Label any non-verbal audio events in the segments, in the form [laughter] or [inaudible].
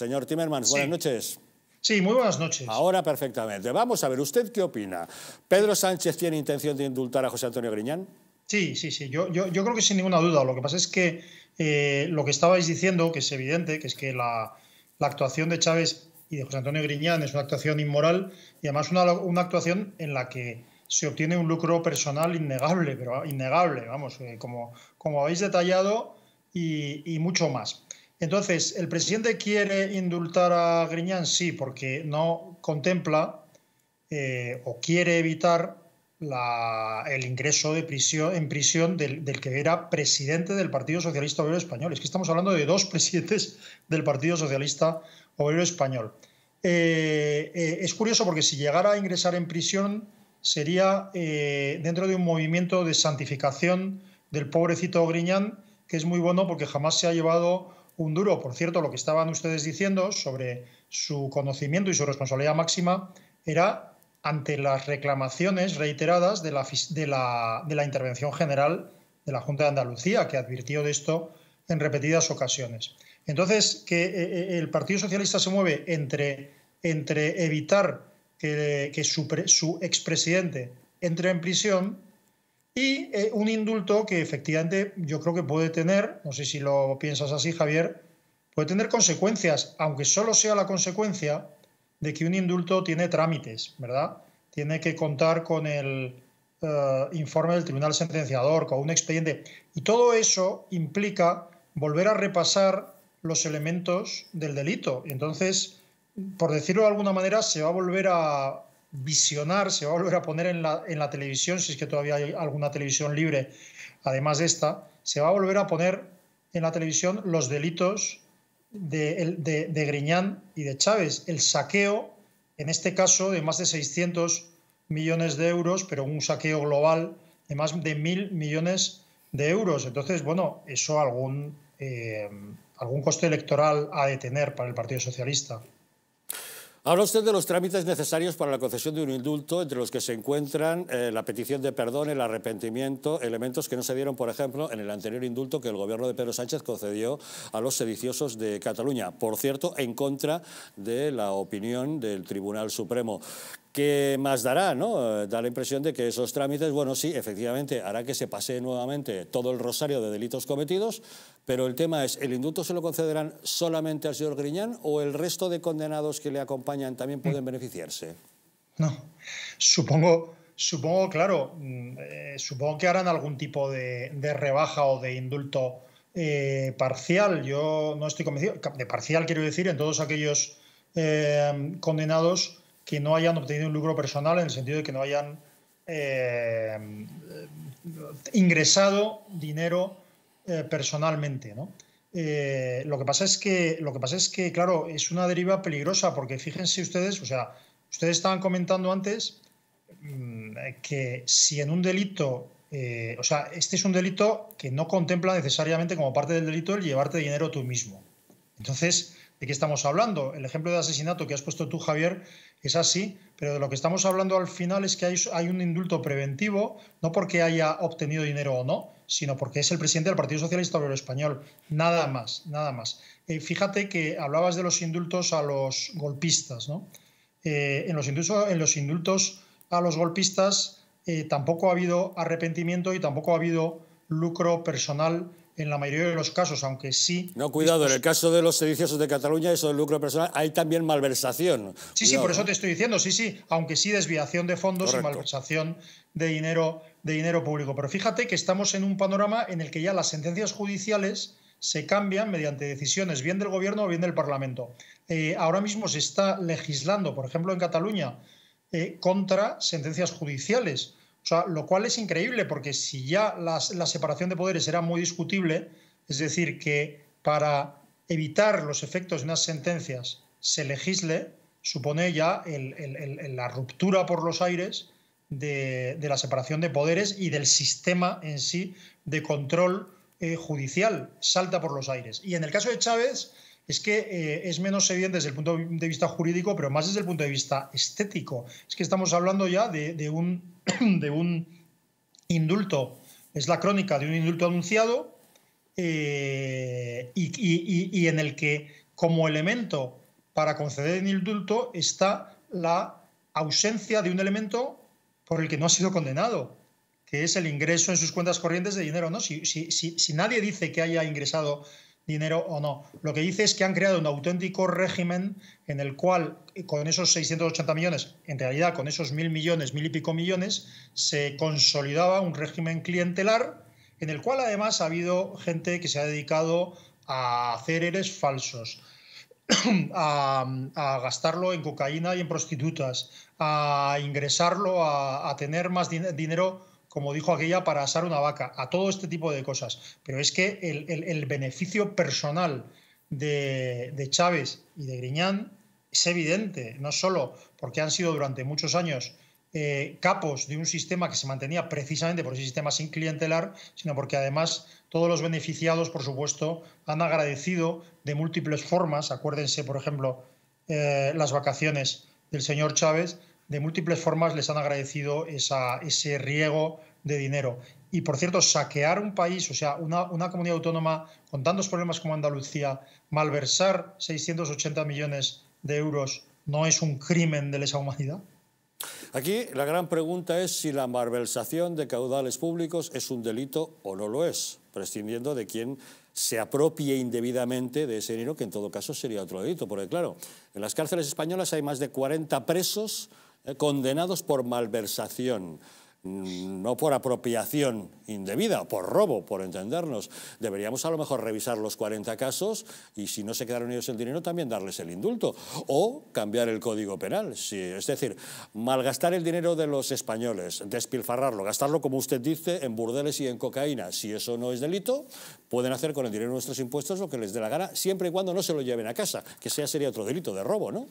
Señor Timmermans, buenas noches. Sí, muy buenas noches. Ahora perfectamente. Vamos a ver, ¿usted qué opina? ¿Pedro Sánchez tiene intención de indultar a José Antonio Griñán? Sí, sí, sí. Yo, yo, creo que sin ninguna duda. Lo que pasa es que eh, lo que estabais diciendo, que es evidente, que es que la, actuación de Chávez y de José Antonio Griñán es una actuación inmoral y además una, actuación en la que se obtiene un lucro personal innegable, pero innegable, vamos, eh, como, como habéis detallado y, y mucho más. Entonces, ¿el presidente quiere indultar a Griñán? Sí, porque no contempla eh, o quiere evitar el ingreso de prisión, en prisión del, que era presidente del Partido Socialista Obrero Español. Es que estamos hablando de dos [laughs] presidentes del Partido Socialista Obrero Español. Eh, eh, es curioso porque si llegara a ingresar en prisión sería dentro de un movimiento de santificación del pobrecito Griñán, que es muy bueno porque jamás se ha llevado un duro. Por cierto, lo que estaban ustedes diciendo sobre su conocimiento y su responsabilidad máxima era ante las reclamaciones reiteradas de la, Intervención General de la Junta de Andalucía, que advirtió de esto en repetidas ocasiones. Entonces, que eh, eh, el Partido Socialista se mueve entre, entre evitar que, su, su expresidente entre en prisión y eh, un indulto que efectivamente yo creo que puede tener, no sé si lo piensas así, Javier, puede tener consecuencias, aunque solo sea la consecuencia de que un indulto tiene trámites, ¿verdad? Tiene que contar con el eh, informe del tribunal sentenciador, con un expediente. Y todo eso implica volver a repasar los elementos del delito. Entonces, por decirlo de alguna manera, se va a volver a visionar, se va a volver a poner en la, en la televisión, si es que todavía hay alguna televisión libre, además de esta, se va a volver a poner en la televisión los delitos de, Griñán y de Chávez, el saqueo, en este caso, de más de 600 millones de euros, pero un saqueo global de más de mil millones de euros. Entonces, bueno, eso algún, eh, algún coste electoral ha de tener para el Partido Socialista. Habla usted de los trámites necesarios para la concesión de un indulto, entre los que se encuentran eh, la petición de perdón, el arrepentimiento, elementos que no se dieron, por ejemplo, en el anterior indulto que el gobierno de Pedro Sánchez concedió a los sediciosos de Cataluña. Por cierto, en contra de la opinión del Tribunal Supremo. ¿Qué más dará? ¿no? Da la impresión de que esos trámites, bueno, sí, efectivamente, hará que se pase nuevamente todo el rosario de delitos cometidos, pero el tema es, ¿el indulto se lo concederán solamente al señor Griñán o el resto de condenados que le acompañan también pueden mm. beneficiarse? No, supongo, supongo claro, mm, eh, supongo que harán algún tipo de, rebaja o de indulto eh, parcial. Yo no estoy convencido, de parcial quiero decir, en todos aquellos eh, condenados que no hayan obtenido un lucro personal en el sentido de que no hayan eh, ingresado dinero eh, personalmente, eh, lo que pasa es que lo que pasa es que claro es una deriva peligrosa porque fíjense ustedes o sea ustedes estaban comentando antes mm, que si en un delito o sea este es un delito que no contempla necesariamente como parte del delito el llevarte dinero tú mismo entonces de qué estamos hablando. El ejemplo de asesinato que has puesto tú, Javier, es así, pero de lo que estamos hablando al final es que hay, un indulto preventivo, no porque haya obtenido dinero o no, sino porque es el presidente del Partido Socialista Obrero Español. Nada más, nada más. Eh, fíjate que hablabas de los indultos a los golpistas, ¿no? Eh, en, los indultos, en los indultos a los golpistas eh, tampoco ha habido arrepentimiento y tampoco ha habido lucro personal en la mayoría de los casos, aunque sí. No, cuidado, en el caso de los sediciosos de Cataluña, eso del lucro personal, hay también malversación. Sí, sí, por eso ¿eh? te estoy diciendo, sí, sí, aunque sí desviación de fondos y malversación de dinero, de dinero público. Pero fíjate que estamos en un panorama en el que ya las sentencias judiciales se cambian mediante decisiones bien del gobierno o bien del Parlamento. Eh, ahora mismo se está legislando, por ejemplo, en Cataluña, eh, contra sentencias judiciales lo cual es increíble porque si ya la separación de poderes era muy discutible, es decir, que para evitar los efectos de unas sentencias se legisle, supone ya la ruptura por los aires de, la separación de poderes y del sistema en sí de control eh, judicial. Salta por los aires. Y en el caso de Chávez es que eh, es menos evidente desde el punto de vista jurídico, pero más desde el punto de vista estético. Es que estamos hablando ya de un [clears throat] de un indulto, es la crónica de un indulto anunciado eh, y, en el que como elemento para conceder el indulto está la ausencia de un elemento por el que no ha sido condenado, que es el ingreso en sus cuentas corrientes de dinero. ¿no? si, si nadie dice que haya ingresado dinero o no. Lo que dice es que han creado un auténtico régimen en el cual eh, con esos 680 millones, en realidad con esos mil millones, mil y pico millones, se consolidaba un régimen clientelar en el cual además ha habido gente que se ha dedicado a hacer eres falsos, [clears throat] a, gastarlo en cocaína y en prostitutas, a ingresarlo, a, tener más dinero como dijo aquella, para asar una vaca, a todo este tipo de cosas. Pero es que el, beneficio personal de, Chávez y de Griñán es evidente, no solo porque han sido durante muchos años eh, capos de un sistema que se mantenía precisamente por ese sistema sin clientelar, sino porque además todos los beneficiados, por supuesto, han agradecido de múltiples formas. Acuérdense, por ejemplo, eh, las vacaciones del señor Chávez, de múltiples formas les han agradecido esa, ese riego de dinero. Y por cierto, saquear un país, o sea, una, una, comunidad autónoma con tantos problemas como Andalucía, malversar 680 millones de euros, ¿no es un crimen de lesa humanidad? Aquí la gran pregunta es si la malversación de caudales públicos es un delito o no lo es, prescindiendo de quién se apropie indebidamente de ese dinero, que en todo caso sería otro delito. Porque claro, en las cárceles españolas hay más de 40 presos condenados por malversación, no por apropiación indebida, por robo, por entendernos. Deberíamos a lo mejor revisar los 40 casos y si no se quedaron ellos el dinero también darles el indulto o cambiar el código penal. es decir, malgastar el dinero de los españoles, despilfarrarlo, gastarlo como usted dice en burdeles y en cocaína. Si eso no es delito, pueden hacer con el dinero de nuestros impuestos lo que les dé la gana, siempre y cuando no se lo lleven a casa, que sea sería otro delito de robo, ¿no?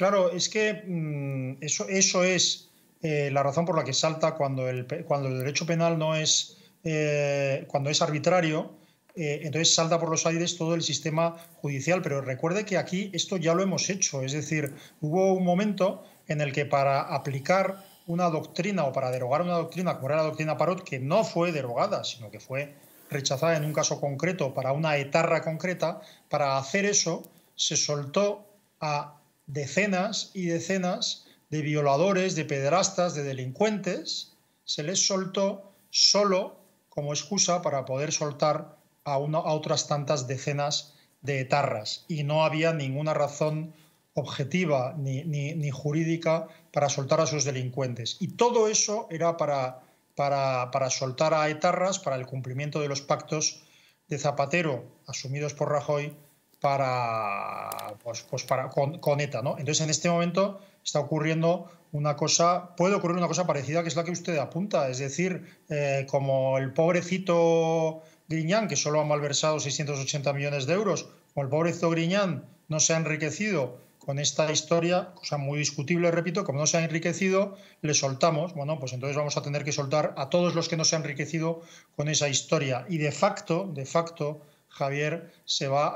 Claro, es que mm, eso, es eh, la razón por la que salta cuando el, cuando el derecho penal no es, eh, cuando es arbitrario, eh, entonces salta por los aires todo el sistema judicial. Pero recuerde que aquí esto ya lo hemos hecho, es decir, hubo un momento en el que para aplicar una doctrina o para derogar una doctrina, como era la doctrina Parot, que no fue derogada, sino que fue rechazada en un caso concreto para una etarra concreta, para hacer eso se soltó a decenas y decenas de violadores, de pederastas, de delincuentes, se les soltó solo como excusa para poder soltar a, a otras tantas decenas de etarras. Y no había ninguna razón objetiva ni, jurídica para soltar a sus delincuentes. Y todo eso era para, para, para soltar a etarras, para el cumplimiento de los pactos de Zapatero asumidos por Rajoy para, pues, pues para, con, ETA. ¿no? Entonces, en este momento está ocurriendo una cosa, puede ocurrir una cosa parecida que es la que usted apunta, es decir, eh, como el pobrecito Griñán, que solo ha malversado 680 millones de euros, como el pobrecito Griñán no se ha enriquecido con esta historia, cosa muy discutible, repito, como no se ha enriquecido, le soltamos, bueno, pues entonces vamos a tener que soltar a todos los que no se han enriquecido con esa historia. Y de facto, de facto, Javier, se va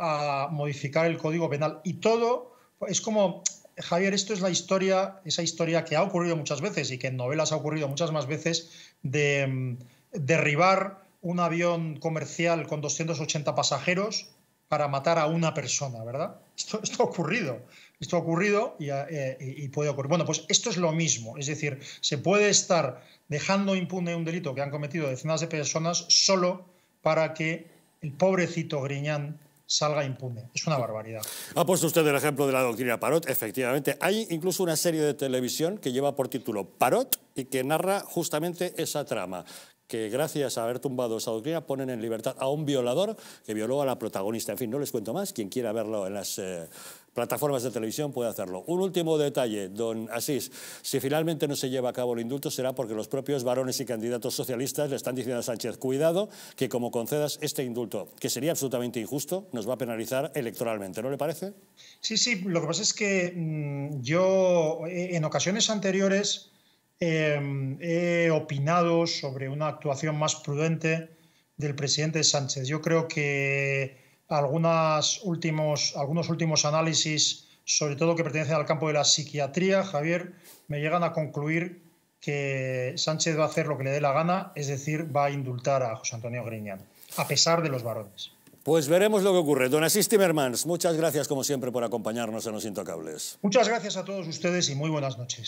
a modificar el Código Penal. Y todo es como, Javier, esto es la historia, esa historia que ha ocurrido muchas veces y que en novelas ha ocurrido muchas más veces, de mm, derribar un avión comercial con 280 pasajeros para matar a una persona, ¿verdad? Esto, ha ocurrido, esto ha ocurrido eh, y, puede ocurrir. Bueno, pues esto es lo mismo, es decir, se puede estar dejando impune un delito que han cometido decenas de personas solo para que el pobrecito Griñán salga impune. Es una barbaridad. Ha puesto usted el ejemplo de la doctrina Parot, efectivamente. Hay incluso una serie de televisión que lleva por título Parot y que narra justamente esa trama, que gracias a haber tumbado esa doctrina ponen en libertad a un violador que violó a la protagonista. En fin, no les cuento más. Quien quiera verlo en las eh, plataformas de televisión puede hacerlo. Un último detalle, don Asís. Si finalmente no se lleva a cabo el indulto será porque los propios varones y candidatos socialistas le están diciendo a Sánchez, cuidado, que como concedas este indulto, que sería absolutamente injusto, nos va a penalizar electoralmente. ¿No le parece? Sí, sí. Lo que pasa es que mm, yo eh, en ocasiones anteriores Em, he opinado sobre una actuación más prudente del presidente Sánchez. Yo creo que algunas últimos, algunos últimos análisis, sobre todo que pertenecen al campo de la psiquiatría, Javier, me llegan a concluir que Sánchez va a hacer lo que le dé la gana, es decir, va a indultar a José Antonio Griñán, a pesar de los varones. Pues veremos lo que ocurre. Don Asís Timmermans, muchas gracias como siempre por acompañarnos en Los Intocables. Muchas gracias a todos ustedes y muy buenas noches.